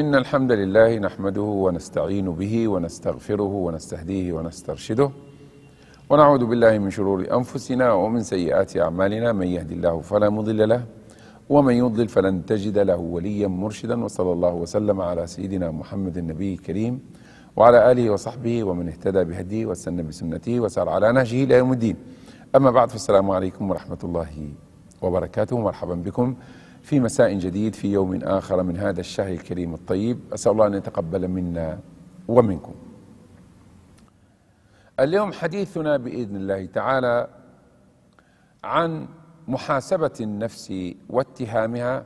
إن الحمد لله نحمده ونستعين به ونستغفره ونستهديه ونسترشده ونعوذ بالله من شرور أنفسنا ومن سيئات أعمالنا من يهد الله فلا مضل له ومن يضلل فلن تجد له وليا مرشدا وصلى الله وسلم على سيدنا محمد النبي الكريم وعلى آله وصحبه ومن اهتدى بهديه واستنى بسنته وسار على نهجه إلى يوم الدين أما بعد فالسلام عليكم ورحمة الله وبركاته مرحبا بكم في مساء جديد في يوم آخر من هذا الشهر الكريم الطيب أسأل الله أن يتقبل منا ومنكم اليوم حديثنا بإذن الله تعالى عن محاسبة النفس واتهامها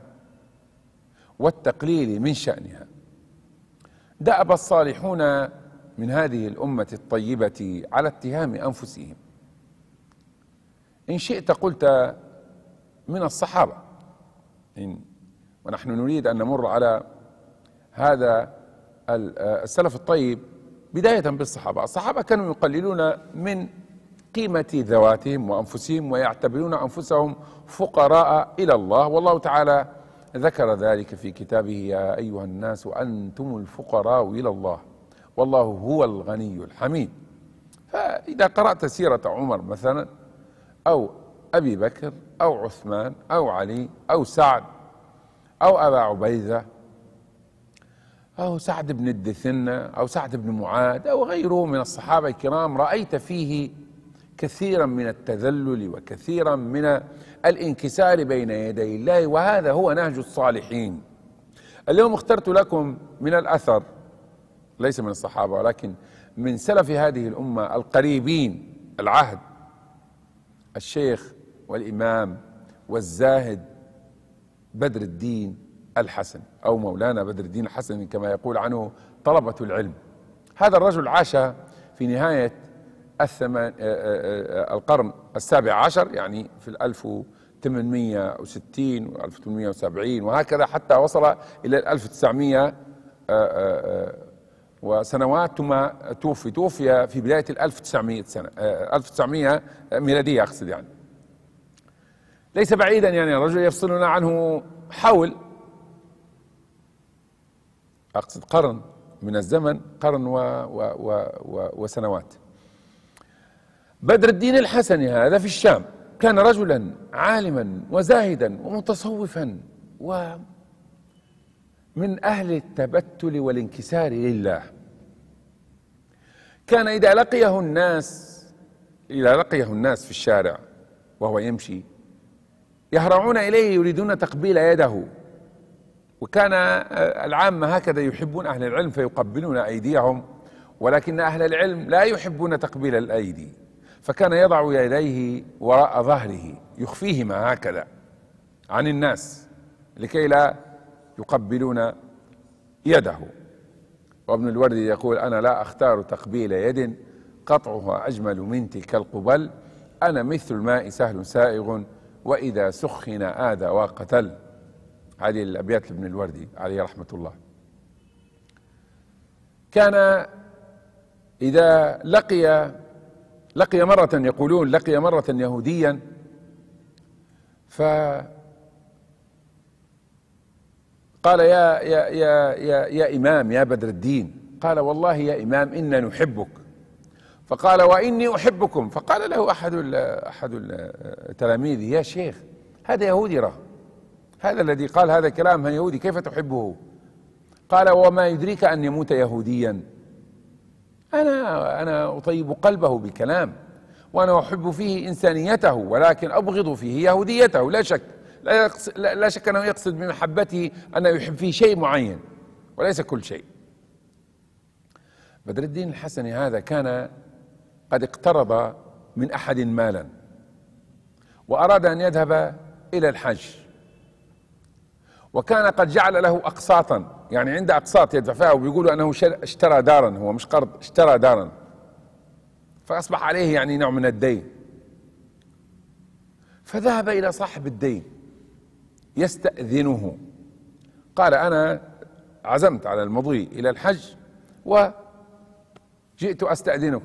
والتقليل من شأنها دأب الصالحون من هذه الأمة الطيبة على اتهام أنفسهم إن شئت قلت من الصحابة إن ونحن نريد أن نمر على هذا آه، السلف الطيب بداية بالصحابة الصحابة كانوا يقللون من قيمة ذواتهم وأنفسهم ويعتبرون أنفسهم فقراء إلى الله والله تعالى ذكر ذلك في كتابه يا أيها الناس أنتم الفقراء إلى الله والله هو الغني الحميد فإذا قرأت سيرة عمر مثلا أو أبي بكر أو عثمان أو علي أو سعد أو أبا عبيدة أو سعد بن الدثنة أو سعد بن معاذ أو غيره من الصحابة الكرام رأيت فيه كثيرا من التذلل وكثيرا من الانكسار بين يدي الله وهذا هو نهج الصالحين اليوم اخترت لكم من الأثر ليس من الصحابة ولكن من سلف هذه الأمة القريبين العهد الشيخ والإمام والزاهد بدر الدين الحسن أو مولانا بدر الدين الحسن كما يقول عنه طلبة العلم هذا الرجل عاش في نهاية الثمان آه، آه، آه، القرن السابع عشر يعني في الألف والف و 1870 وهكذا حتى وصل إلى 1900 وسنوات ثم توفي توفي في بداية 1900 سنة 1900 ميلادية أقصد يعني ليس بعيدا يعني الرجل يفصلنا عنه حول أقصد قرن من الزمن قرن و و و و وسنوات بدر الدين الحسني هذا في الشام كان رجلا عالما وزاهدا ومتصوفا و من أهل التبتل والانكسار لله كان إذا لقيه الناس إذا لقيه الناس في الشارع وهو يمشي يهرعون إليه يريدون تقبيل يده وكان آه، العامة هكذا يحبون أهل العلم فيقبلون أيديهم ولكن أهل العلم لا يحبون تقبيل الأيدي فكان يضع يديه وراء ظهره يخفيهما هكذا عن الناس لكي لا يقبلون يده وابن الورد يقول أنا لا أختار تقبيل يد قطعها أجمل من تلك القبل أنا مثل الماء سهل سائغ وإذا سخن آذى وقتل هذه الأبيات لابن الوردي عليه رحمة الله كان إذا لقي لقي مرة يقولون لقي مرة يهوديا ف قال يا, يا, يا, يا, يا إمام يا بدر الدين قال والله يا إمام إنا نحبك فقال واني احبكم فقال له احد احد التلاميذ تلاميذه يا شيخ هذا يهودي راه هذا الذي قال هذا كلام يهودي كيف تحبه قال وما يدريك ان يموت يهوديا انا انا اطيب قلبه بالكلام وانا احب فيه انسانيته ولكن ابغض فيه يهوديته لا شك لا, يقصد لا شك انه يقصد بمحبته انه يحب فيه شيء معين وليس كل شيء بدر الدين الحسني هذا كان قد اقترض من احد مالا واراد ان يذهب الى الحج وكان قد جعل له اقساطا يعني عنده اقساط يدفع فيها وبيقولوا انه اشترى دارا هو مش قرض اشترى دارا فاصبح عليه يعني نوع من الدين فذهب الى صاحب الدين يستاذنه قال انا عزمت على المضي الى الحج وجئت استاذنك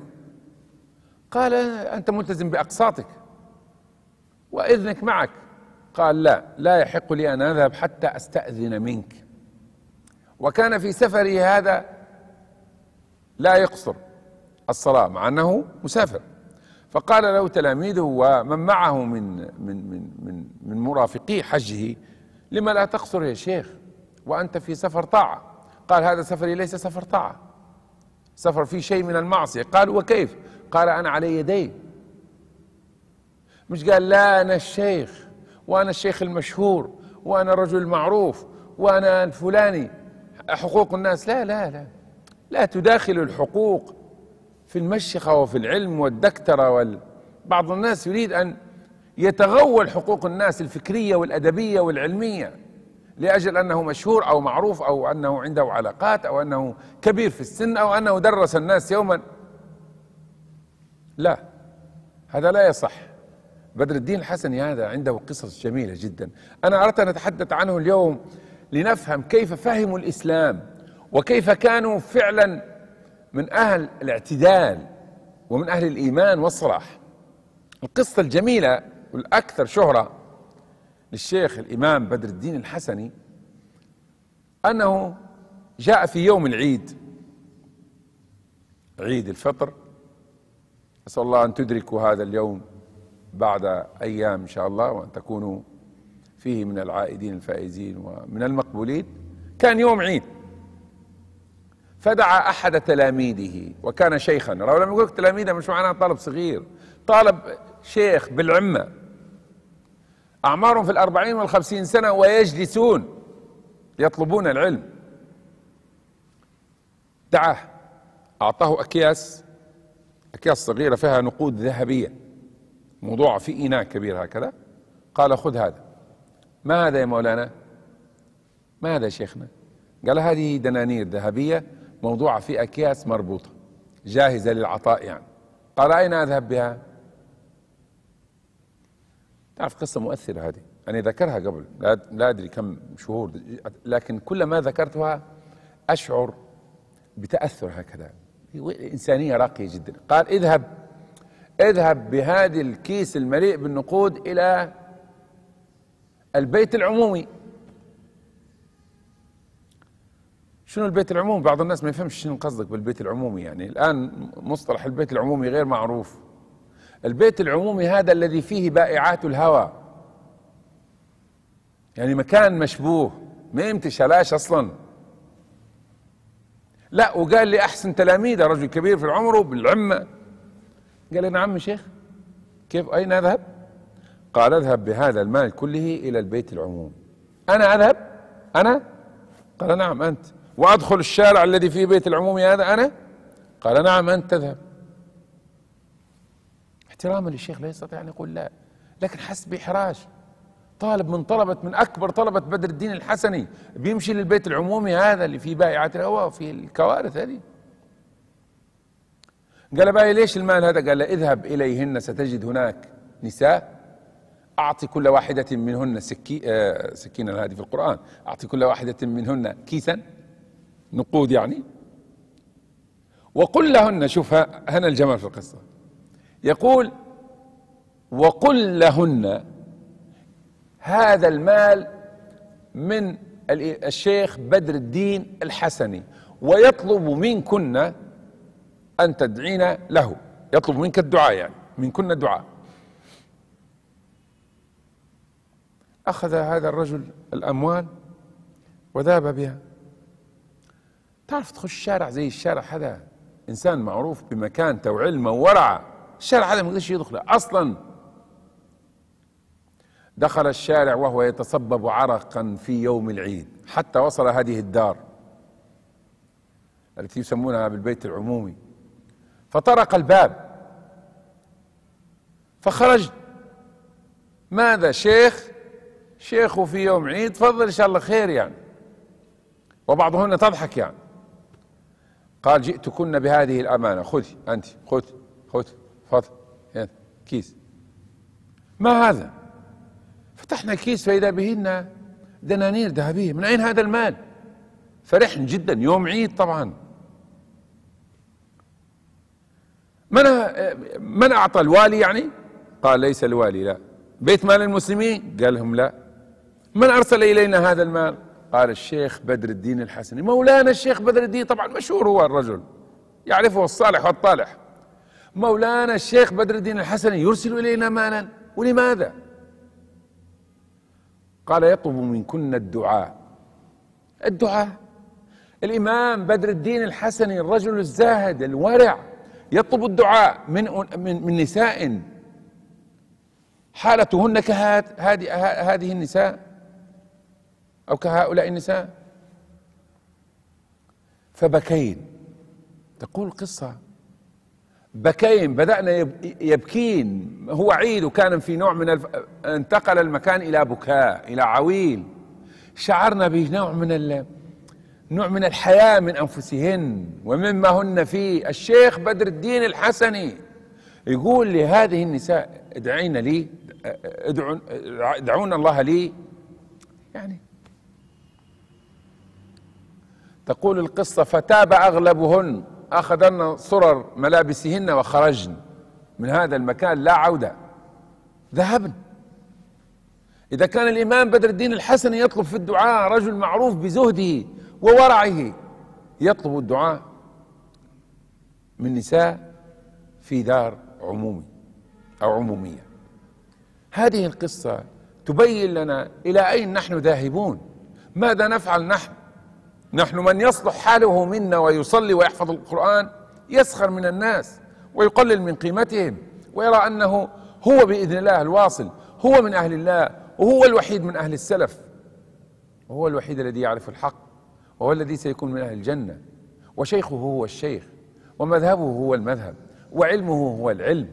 قال أنت ملتزم بأقساطك وإذنك معك قال لا لا يحق لي أن أذهب حتى أستأذن منك وكان في سفره هذا لا يقصر الصلاة مع أنه مسافر فقال له تلاميذه ومن معه من من من من, من مرافقي حجه لما لا تقصر يا شيخ وأنت في سفر طاعة قال هذا سفري ليس سفر طاعة سفر في شيء من المعصية قال وكيف قال أنا علي يدين مش قال لا أنا الشيخ وأنا الشيخ المشهور وأنا الرجل المعروف وأنا الفلاني حقوق الناس لا لا لا لا تداخل الحقوق في المشيخة وفي العلم والدكترة وال... بعض الناس يريد أن يتغول حقوق الناس الفكرية والأدبية والعلمية لأجل أنه مشهور أو معروف أو أنه عنده علاقات أو أنه كبير في السن أو أنه درس الناس يوما لا هذا لا يصح بدر الدين الحسني هذا عنده قصص جميلة جدا أنا أردت أن أتحدث عنه اليوم لنفهم كيف فهموا الإسلام وكيف كانوا فعلا من أهل الاعتدال ومن أهل الإيمان والصلاح القصة الجميلة والأكثر شهرة للشيخ الإمام بدر الدين الحسني أنه جاء في يوم العيد عيد الفطر أسأل الله أن تدركوا هذا اليوم بعد أيام إن شاء الله وأن تكونوا فيه من العائدين الفائزين ومن المقبولين كان يوم عيد فدعا أحد تلاميذه وكان شيخا لو لما يقول تلاميذه مش معناه طالب صغير طالب شيخ بالعمة أعمارهم في الأربعين والخمسين سنة ويجلسون يطلبون العلم دعاه أعطاه أكياس أكياس صغيرة فيها نقود ذهبية موضوعة في إناء كبير هكذا قال خذ هذا ما هذا يا مولانا ما هذا يا شيخنا قال هذه دنانير ذهبية موضوعة في أكياس مربوطة جاهزة للعطاء يعني قال أين أذهب بها تعرف قصة مؤثرة هذه أنا ذكرها قبل لا أدري كم شهور لكن كلما ذكرتها أشعر بتأثر هكذا إنسانية راقية جدا قال اذهب اذهب بهذا الكيس المليء بالنقود إلى البيت العمومي شنو البيت العمومي بعض الناس ما يفهمش شنو قصدك بالبيت العمومي يعني الآن مصطلح البيت العمومي غير معروف البيت العمومي هذا الذي فيه بائعات الهوى يعني مكان مشبوه ما يمتش هلاش أصلاً لا وقال لي احسن تلاميذه رجل كبير في العمر وبالعمه قال لي نعم شيخ كيف اين اذهب قال اذهب بهذا المال كله الى البيت العموم انا اذهب انا قال نعم انت وادخل الشارع الذي فيه بيت العموم هذا انا قال نعم انت تذهب احتراما للشيخ لا يستطيع ان يقول لا لكن حس باحراج طالب من طلبة من أكبر طلبة بدر الدين الحسني بيمشي للبيت العمومي هذا اللي فيه بائعات الهواء في الكوارث هذه قال باي ليش المال هذا قال اذهب إليهن ستجد هناك نساء أعطي كل واحدة منهن سكي آه سكينا هذه في القرآن أعطي كل واحدة منهن كيسا نقود يعني وقل لهن شوف هنا الجمال في القصة يقول وقل لهن هذا المال من الشيخ بدر الدين الحسني ويطلب منكن أن تدعين له يطلب منك الدعاء يعني منكن الدعاء أخذ هذا الرجل الأموال وذهب بها تعرف تخش شارع زي الشارع هذا إنسان معروف بمكانته وعلمه وورعه الشارع هذا ما يقدرش يدخله أصلا دخل الشارع وهو يتصبب عرقا في يوم العيد حتى وصل هذه الدار التي يسمونها بالبيت العمومي فطرق الباب فخرج ماذا شيخ شيخه في يوم عيد تفضل ان شاء الله خير يعني وبعضهن تضحك يعني قال جئتكن بهذه الامانه خذي انت خذي خذي فضل كيس ما هذا فتحنا كيس فإذا بهن دنانير ذهبية من أين هذا المال فرحن جدا يوم عيد طبعا من من أعطى الوالي يعني قال ليس الوالي لا بيت مال المسلمين قال لهم لا من أرسل إلينا هذا المال قال الشيخ بدر الدين الحسني مولانا الشيخ بدر الدين طبعا مشهور هو الرجل يعرفه الصالح والطالح مولانا الشيخ بدر الدين الحسني يرسل إلينا مالا ولماذا قال يطلب منكن الدعاء الدعاء الإمام بدر الدين الحسني الرجل الزاهد الورع يطلب الدعاء من من من نساء حالتهن كهات هذه هذه النساء أو كهؤلاء النساء فبكين تقول قصة بكين بدأنا يبكين هو عيد وكان في نوع من الف... انتقل المكان إلى بكاء إلى عويل شعرنا بنوع من ال... نوع من الحياة من أنفسهن ومما هن فيه الشيخ بدر الدين الحسني يقول لهذه النساء ادعين لي ادعونا ادعون الله لي يعني تقول القصة فتاب أغلبهن أخذن صرر ملابسهن وخرجن من هذا المكان لا عودة ذهبن إذا كان الإمام بدر الدين الحسني يطلب في الدعاء رجل معروف بزهده وورعه يطلب الدعاء من نساء في دار عمومي أو عمومية هذه القصة تبين لنا إلى أين نحن ذاهبون ماذا نفعل نحن نحن من يصلح حاله منا ويصلي ويحفظ القرآن يسخر من الناس ويقلل من قيمتهم ويرى أنه هو بإذن الله الواصل هو من أهل الله وهو الوحيد من أهل السلف وهو الوحيد الذي يعرف الحق وهو الذي سيكون من أهل الجنة وشيخه هو الشيخ ومذهبه هو المذهب وعلمه هو العلم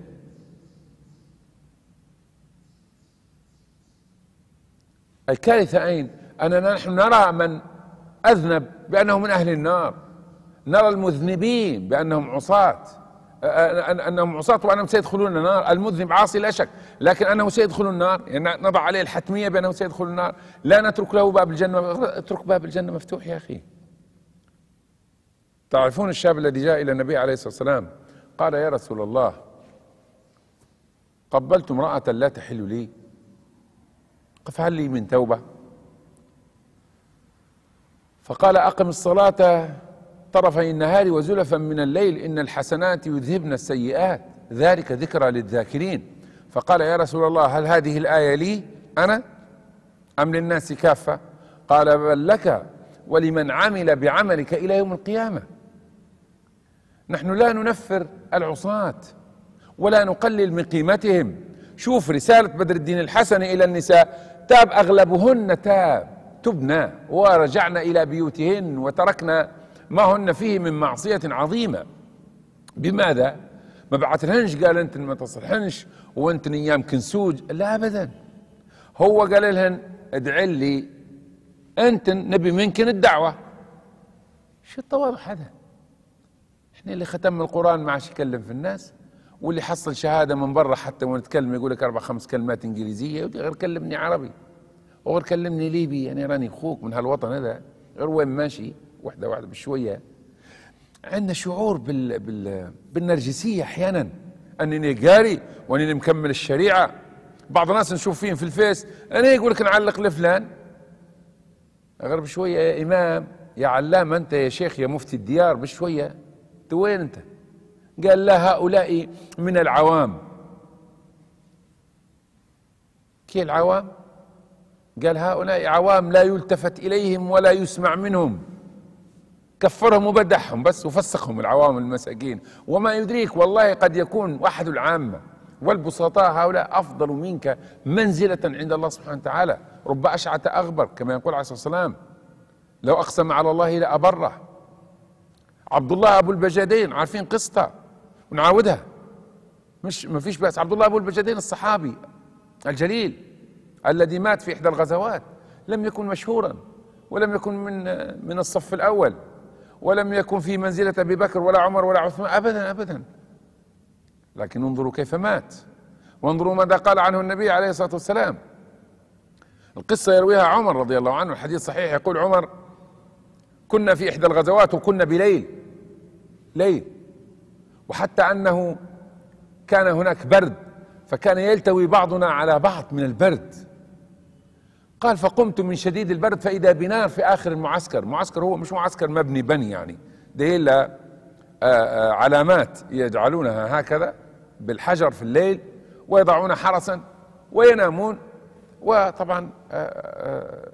الكارثة أين؟ أننا نحن نرى من أذنب بأنه من أهل النار نرى المذنبين بأنهم عصاة أنهم عصاة وأنهم سيدخلون النار المذنب عاصي لا شك لكن أنه سيدخل النار يعني نضع عليه الحتمية بأنه سيدخل النار لا نترك له باب الجنة اترك باب الجنة مفتوح يا أخي تعرفون الشاب الذي جاء إلى النبي عليه الصلاة والسلام قال يا رسول الله قبلت امرأة لا تحل لي فهل لي من توبة فقال أقم الصلاة طرفي النهار وزلفا من الليل إن الحسنات يذهبن السيئات ذلك ذكرى للذاكرين فقال يا رسول الله هل هذه الآية لي أنا أم للناس كافة قال بل لك ولمن عمل بعملك إلى يوم القيامة نحن لا ننفر العصاة ولا نقلل من قيمتهم شوف رسالة بدر الدين الحسني إلى النساء تاب أغلبهن تاب تبنى ورجعنا إلى بيوتهن وتركنا ما هن فيه من معصية عظيمة بماذا؟ ما بعتلهنش قال أنت ما تصلحنش وأنت أيام كنسوج لا أبدا هو قال لهن ادعي لي أنت نبي منكن الدعوة شو الطوابح هذا؟ احنا اللي ختم القرآن ما عادش يكلم في الناس واللي حصل شهادة من برا حتى ونتكلم يقول لك أربع خمس كلمات إنجليزية يقول غير كلمني عربي وغير كلمني ليبي يعني راني خوك من هالوطن هذا غير وين ماشي وحده واحده بشويه عندنا شعور بال... بال... بالنرجسيه احيانا انني قاري وانني مكمل الشريعه بعض الناس نشوف فيهم في الفيس انا يقول لك نعلق لفلان غير بشويه يا امام يا علام انت يا شيخ يا مفتي الديار بشويه انت وين انت قال لا هؤلاء من العوام كي العوام قال هؤلاء عوام لا يلتفت إليهم ولا يسمع منهم كفرهم وبدحهم بس وفسخهم العوام المساكين وما يدريك والله قد يكون أحد العامة والبسطاء هؤلاء أفضل منك منزلة عند الله سبحانه وتعالى رب أشعة أغبر كما يقول عليه الصلاة والسلام لو أقسم على الله لأبره عبد الله أبو البجادين عارفين قصته ونعاودها مش ما فيش بأس عبد الله أبو البجادين الصحابي الجليل الذي مات في إحدى الغزوات لم يكن مشهورا ولم يكن من من الصف الأول ولم يكن في منزلة أبي بكر ولا عمر ولا عثمان أبدا أبدا لكن انظروا كيف مات وانظروا ماذا قال عنه النبي عليه الصلاة والسلام القصة يرويها عمر رضي الله عنه الحديث صحيح يقول عمر كنا في إحدى الغزوات وكنا بليل ليل وحتى أنه كان هناك برد فكان يلتوي بعضنا على بعض من البرد قال فقمت من شديد البرد فإذا بنار في آخر المعسكر معسكر هو مش معسكر مبني بني يعني ده إلا آه، آه، علامات يجعلونها هكذا بالحجر في الليل ويضعون حرسا وينامون وطبعا آه،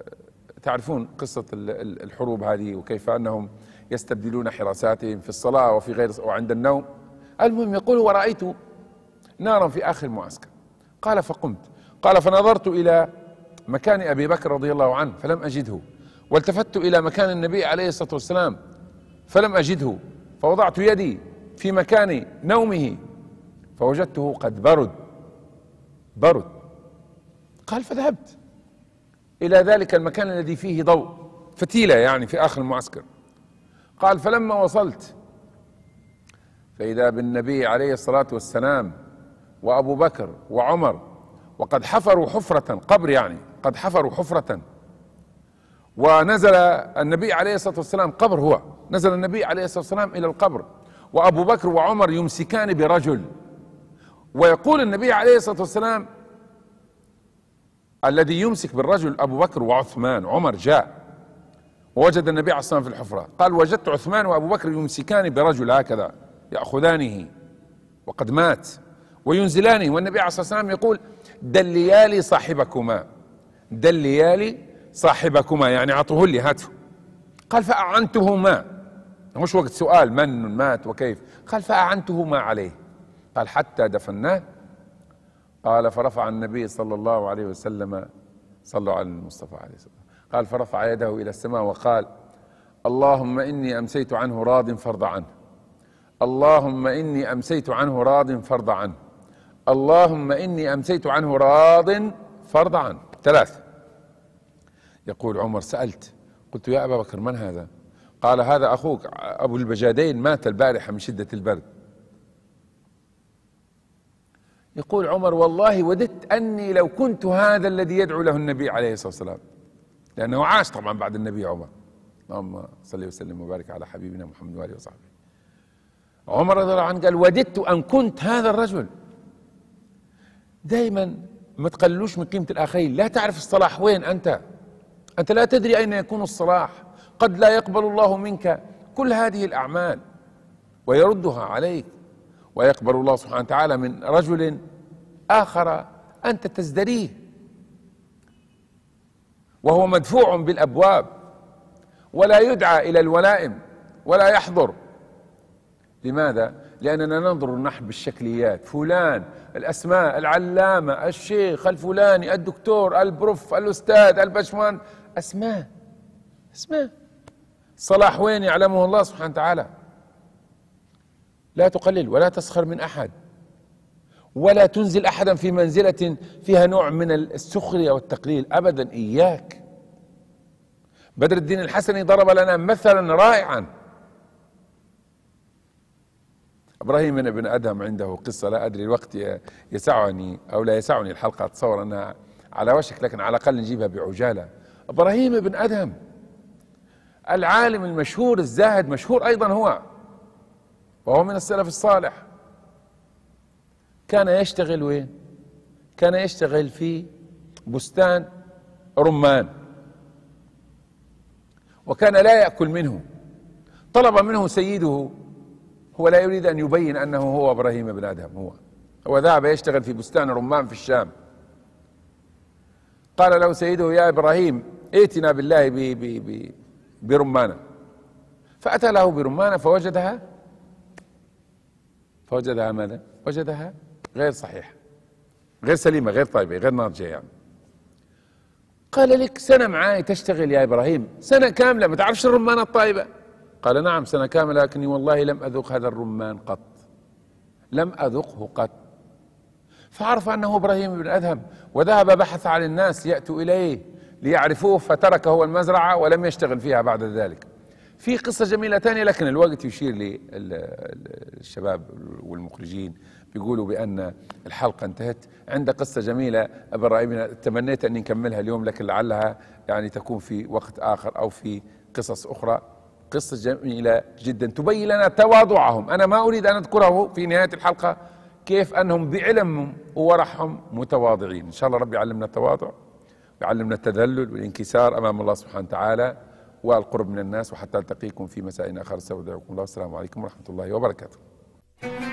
تعرفون قصة الحروب هذه وكيف أنهم يستبدلون حراساتهم في الصلاة وفي غير وعند النوم المهم يقول ورأيت نارا في آخر المعسكر قال فقمت قال فنظرت إلى مكان أبي بكر رضي الله عنه فلم أجده والتفت إلى مكان النبي عليه الصلاة والسلام فلم أجده فوضعت يدي في مكان نومه فوجدته قد برد برد قال فذهبت إلى ذلك المكان الذي فيه ضوء فتيلة يعني في آخر المعسكر قال فلما وصلت فإذا بالنبي عليه الصلاة والسلام وأبو بكر وعمر وقد حفروا حفرة قبر يعني قد حفروا حفرة ونزل النبي عليه الصلاة والسلام قبر هو نزل النبي عليه الصلاة والسلام إلى القبر وأبو بكر وعمر يمسكان برجل ويقول النبي عليه الصلاة والسلام الذي يمسك بالرجل أبو بكر وعثمان عمر جاء ووجد النبي عليه الصلاة والسلام في الحفرة قال وجدت عثمان وأبو بكر يمسكان برجل هكذا يأخذانه وقد مات وينزلانه والنبي عليه الصلاة والسلام يقول دليالي صاحبكما دليالي صاحبكما يعني اعطوه لي هاته قال فأعنتهما مش وقت سؤال من مات وكيف قال فأعنتهما عليه قال حتى دفناه قال فرفع النبي صلى الله عليه وسلم صلوا على المصطفى عليه الصلاة قال فرفع يده إلى السماء وقال اللهم إني أمسيت عنه راض فرض عنه اللهم إني أمسيت عنه راض فرض عنه اللهم إني أمسيت عنه راض فرض عنه ثلاث يقول عمر سألت قلت يا أبا بكر من هذا قال هذا أخوك أبو البجادين مات البارحة من شدة البرد يقول عمر والله وددت أني لو كنت هذا الذي يدعو له النبي عليه الصلاة والسلام لأنه عاش طبعا بعد النبي عمر اللهم صل وسلم وبارك على حبيبنا محمد وآله وصحبه عمر رضي الله عنه قال وددت أن كنت هذا الرجل دايما ما تقللوش من قيمة الآخرين لا تعرف الصلاح وين أنت أنت لا تدري أين يكون الصلاح قد لا يقبل الله منك كل هذه الأعمال ويردها عليك ويقبل الله سبحانه وتعالى من رجل آخر أنت تزدريه وهو مدفوع بالأبواب ولا يدعى إلى الولائم ولا يحضر لماذا؟ لأننا ننظر نحن بالشكليات فلان الأسماء العلامة الشيخ الفلاني الدكتور البروف الأستاذ البشمان أسماء أسماء صلاح وين يعلمه الله سبحانه وتعالى لا تقلل ولا تسخر من أحد ولا تنزل أحدا في منزلة فيها نوع من السخرية والتقليل أبدا إياك بدر الدين الحسني ضرب لنا مثلا رائعا ابراهيم بن ادهم عنده قصه لا ادري الوقت يسعني او لا يسعني الحلقه اتصور انها على وشك لكن على الاقل نجيبها بعجاله ابراهيم بن ادهم العالم المشهور الزاهد مشهور ايضا هو وهو من السلف الصالح كان يشتغل وين كان يشتغل في بستان رمان وكان لا ياكل منه طلب منه سيده هو لا يريد ان يبين انه هو ابراهيم بن ادهم هو هو ذهب يشتغل في بستان رمان في الشام قال له سيده يا إبراهيم ائتنا بالله ب ب ب برمانة فأتى له برمانة فوجدها فوجدها ماذا؟ وجدها غير صحيحة غير سليمة غير طيبة غير ناضجة يعني قال لك سنة معاي تشتغل يا إبراهيم سنة كاملة ما تعرفش الرمانة الطيبة قال نعم سنة كاملة لكني والله لم أذوق هذا الرمان قط لم أذقه قط فعرف أنه إبراهيم بن أدهم وذهب بحث عن الناس يأتوا إليه ليعرفوه فترك هو المزرعة ولم يشتغل فيها بعد ذلك في قصة جميلة ثانية لكن الوقت يشير لي الشباب والمخرجين بيقولوا بأن الحلقة انتهت عند قصة جميلة أبراهيم تمنيت أني نكملها اليوم لكن لعلها يعني تكون في وقت آخر أو في قصص أخرى قصة جميلة جدا تبين لنا تواضعهم أنا ما أريد أن أذكره في نهاية الحلقة كيف أنهم بعلمهم وورعهم متواضعين إن شاء الله رب يعلمنا التواضع ويعلمنا التذلل والانكسار أمام الله سبحانه وتعالى والقرب من الناس وحتى ألتقيكم في مساء آخر استودعكم الله والسلام عليكم ورحمة الله وبركاته